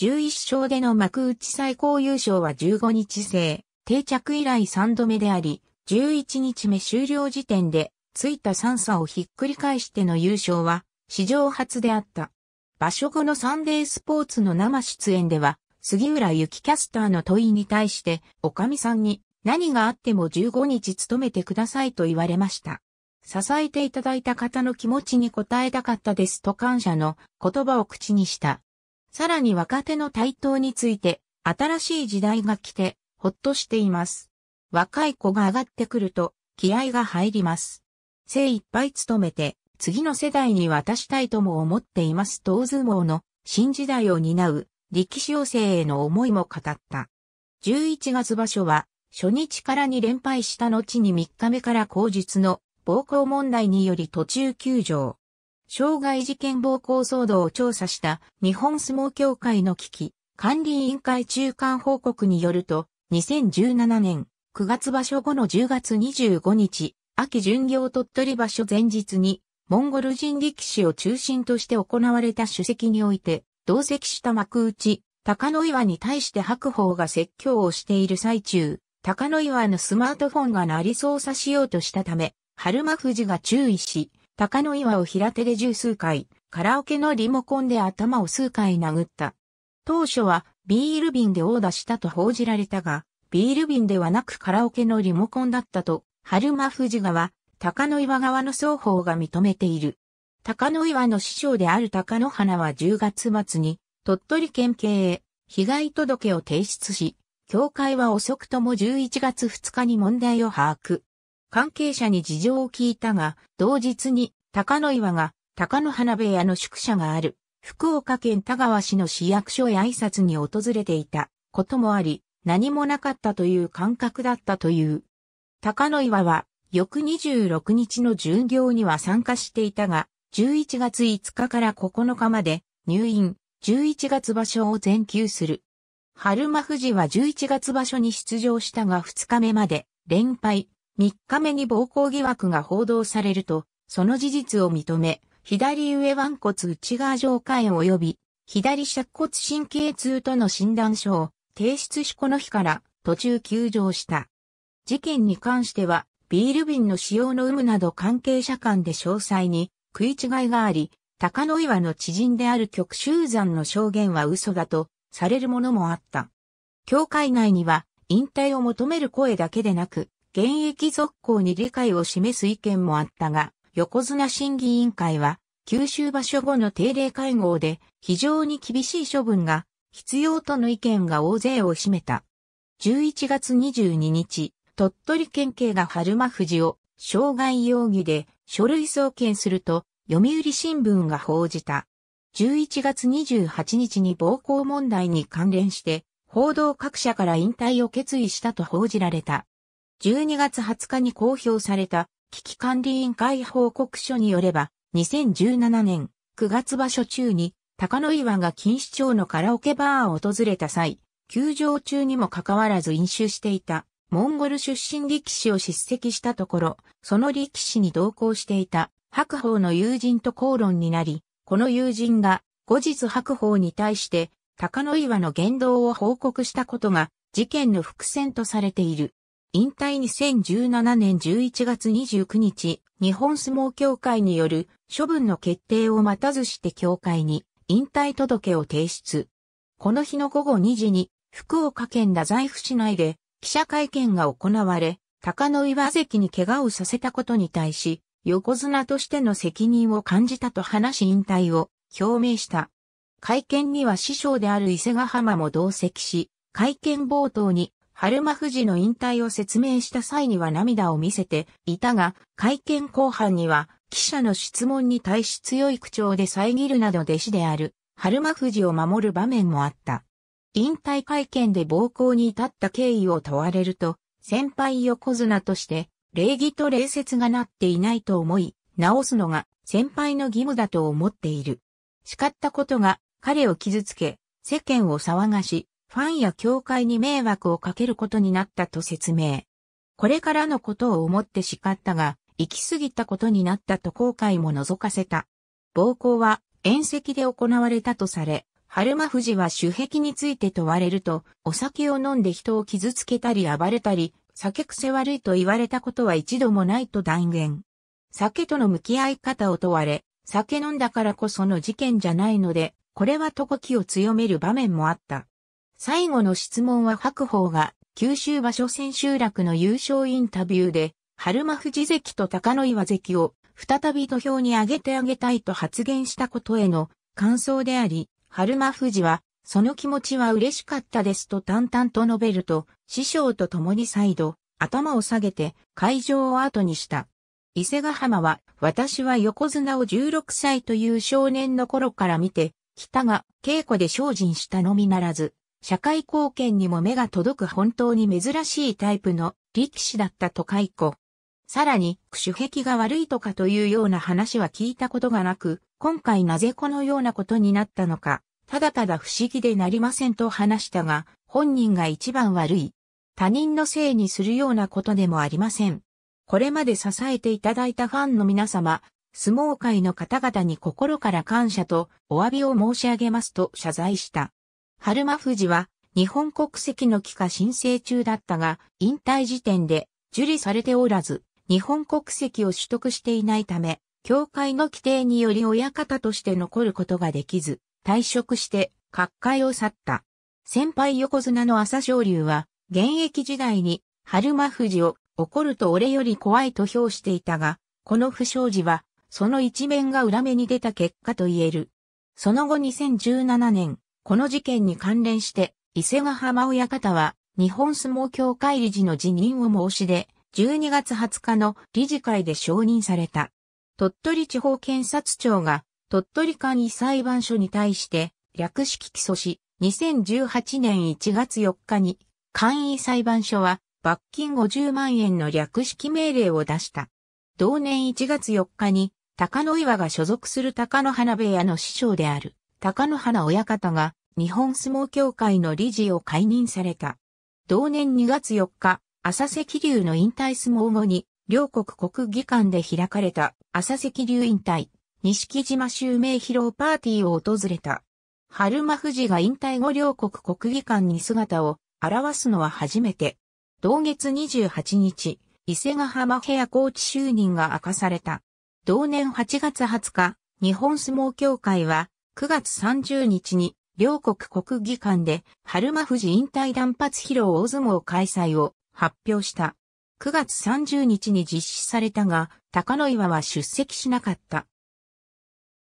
Speaker 1: 11勝での幕内最高優勝は15日制、定着以来3度目であり、11日目終了時点でついた3差をひっくり返しての優勝は史上初であった。場所後のサンデースポーツの生出演では、杉浦ゆきキャスターの問いに対して、おかみさんに何があっても15日勤めてくださいと言われました。支えていただいた方の気持ちに応えたかったですと感謝の言葉を口にした。さらに若手の台頭について、新しい時代が来て、ほっとしています。若い子が上がってくると、気合が入ります。精一杯勤めて、次の世代に渡したいとも思っています。大相撲の新時代を担う力士養成への思いも語った。11月場所は、初日から2連敗した後に3日目から後日の暴行問題により途中休場。障害事件暴行騒動を調査した日本相撲協会の危機管理委員会中間報告によると、2017年9月場所後の10月25日、秋巡業鳥取場所前日に、モンゴル人力士を中心として行われた主席において、同席した幕内、高野岩に対して白鵬が説教をしている最中、高野岩のスマートフォンが鳴り操作しようとしたため、春馬富士が注意し、高野岩を平手で十数回、カラオケのリモコンで頭を数回殴った。当初はビール瓶で殴打したと報じられたが、ビール瓶ではなくカラオケのリモコンだったと、春馬富士側、高野岩側の双方が認めている。高野岩の師匠である高野花は10月末に鳥取県警へ被害届を提出し、協会は遅くとも11月2日に問題を把握。関係者に事情を聞いたが、同日に高野岩が高野花部屋の宿舎がある福岡県田川市の市役所へ挨拶に訪れていたこともあり、何もなかったという感覚だったという。高野岩は翌26日の巡業には参加していたが、11月5日から9日まで入院、11月場所を全休する。春馬富士は11月場所に出場したが2日目まで連敗、3日目に暴行疑惑が報道されると、その事実を認め、左上腕骨内側上下及び、左尺骨神経痛との診断書を提出しこの日から途中休場した。事件に関しては、ビール瓶の使用の有無など関係者間で詳細に食い違いがあり、高野岩の知人である極州山の証言は嘘だとされるものもあった。教会内には引退を求める声だけでなく、現役続行に理解を示す意見もあったが、横綱審議委員会は、九州場所後の定例会合で、非常に厳しい処分が必要との意見が大勢を占めた。11月22日、鳥取県警が春間富士を傷害容疑で書類送検すると、読売新聞が報じた。11月28日に暴行問題に関連して、報道各社から引退を決意したと報じられた。12月20日に公表された危機管理委員会報告書によれば、2017年9月場所中に、高野岩が錦糸町のカラオケバーを訪れた際、休場中にもかかわらず飲酒していた。モンゴル出身力士を叱責したところ、その力士に同行していた白鵬の友人と口論になり、この友人が後日白鵬に対して高野岩の言動を報告したことが事件の伏線とされている。引退2017年11月29日、日本相撲協会による処分の決定を待たずして協会に引退届を提出。この日の午後2時に福岡県太宰府市内で記者会見が行われ、高野岩関に怪我をさせたことに対し、横綱としての責任を感じたと話し引退を表明した。会見には師匠である伊勢ヶ浜も同席し、会見冒頭に春馬富士の引退を説明した際には涙を見せていたが、会見後半には記者の質問に対し強い口調で遮るなど弟子である春馬富士を守る場面もあった。引退会見で暴行に至った経緯を問われると、先輩横綱として、礼儀と礼節がなっていないと思い、直すのが先輩の義務だと思っている。叱ったことが彼を傷つけ、世間を騒がし、ファンや協会に迷惑をかけることになったと説明。これからのことを思って叱ったが、行き過ぎたことになったと後悔も覗かせた。暴行は宴席で行われたとされ、春馬富士は主壁について問われると、お酒を飲んで人を傷つけたり暴れたり、酒癖悪いと言われたことは一度もないと断言。酒との向き合い方を問われ、酒飲んだからこその事件じゃないので、これはとこ気を強める場面もあった。最後の質問は白鵬が、九州場所千秋楽の優勝インタビューで、春馬富士関と高野岩関を、再び土俵に上げてあげたいと発言したことへの感想であり、春馬富士は、その気持ちは嬉しかったですと淡々と述べると、師匠と共に再度、頭を下げて会場を後にした。伊勢ヶ浜は、私は横綱を16歳という少年の頃から見て、北が稽古で精進したのみならず、社会貢献にも目が届く本当に珍しいタイプの力士だったと解雇。さらに、主壁が悪いとかというような話は聞いたことがなく、今回なぜこのようなことになったのか、ただただ不思議でなりませんと話したが、本人が一番悪い。他人のせいにするようなことでもありません。これまで支えていただいたファンの皆様、相撲界の方々に心から感謝とお詫びを申し上げますと謝罪した。春馬富士は日本国籍の帰化申請中だったが、引退時点で受理されておらず、日本国籍を取得していないため、教会の規定により親方として残ることができず、退職して、各界を去った。先輩横綱の朝青龍は、現役時代に、春間富士を怒ると俺より怖いと評していたが、この不祥事は、その一面が裏目に出た結果と言える。その後2017年、この事件に関連して、伊勢ヶ浜親方は、日本相撲協会理事の辞任を申し出、12月20日の理事会で承認された。鳥取地方検察庁が、鳥取簡易裁判所に対して、略式起訴し、2018年1月4日に、簡易裁判所は、罰金50万円の略式命令を出した。同年1月4日に、高野岩が所属する高野花部屋の師匠である、高野花親方が、日本相撲協会の理事を解任された。同年2月4日、浅瀬気流の引退相撲後に、両国国技館で開かれた朝赤流引退、錦島襲名披露パーティーを訪れた。春間富士が引退後両国国技館に姿を表すのは初めて。同月28日、伊勢ヶ浜屋コーチ就任が明かされた。同年8月20日、日本相撲協会は9月30日に両国国技館で春間富士引退断髪披露大相撲開催を発表した。9月30日に実施されたが、高野岩は出席しなかった。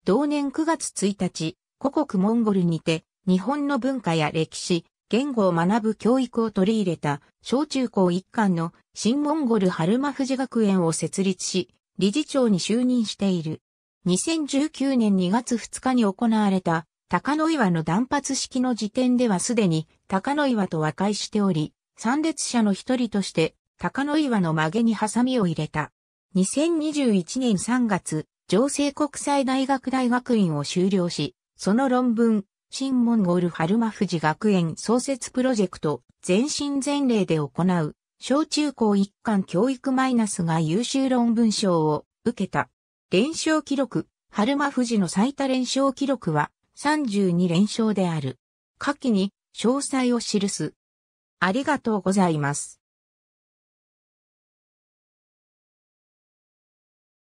Speaker 1: 同年9月1日、古国モンゴルにて、日本の文化や歴史、言語を学ぶ教育を取り入れた小中高一貫の新モンゴル春間富士学園を設立し、理事長に就任している。2019年2月2日に行われた高野岩の断髪式の時点ではすでに高野岩と和解しており、参列者の一人として高野岩の曲げにハサミを入れた。2021年3月、情勢国際大学大学院を修了し、その論文、新モンゴル春馬富士学園創設プロジェクト、全身全霊で行う、小中高一貫教育マイナスが優秀論文賞を受けた。連勝記録、春馬富士の最多連勝記録は32連勝である。下記に詳細を記す。ありがとうございます。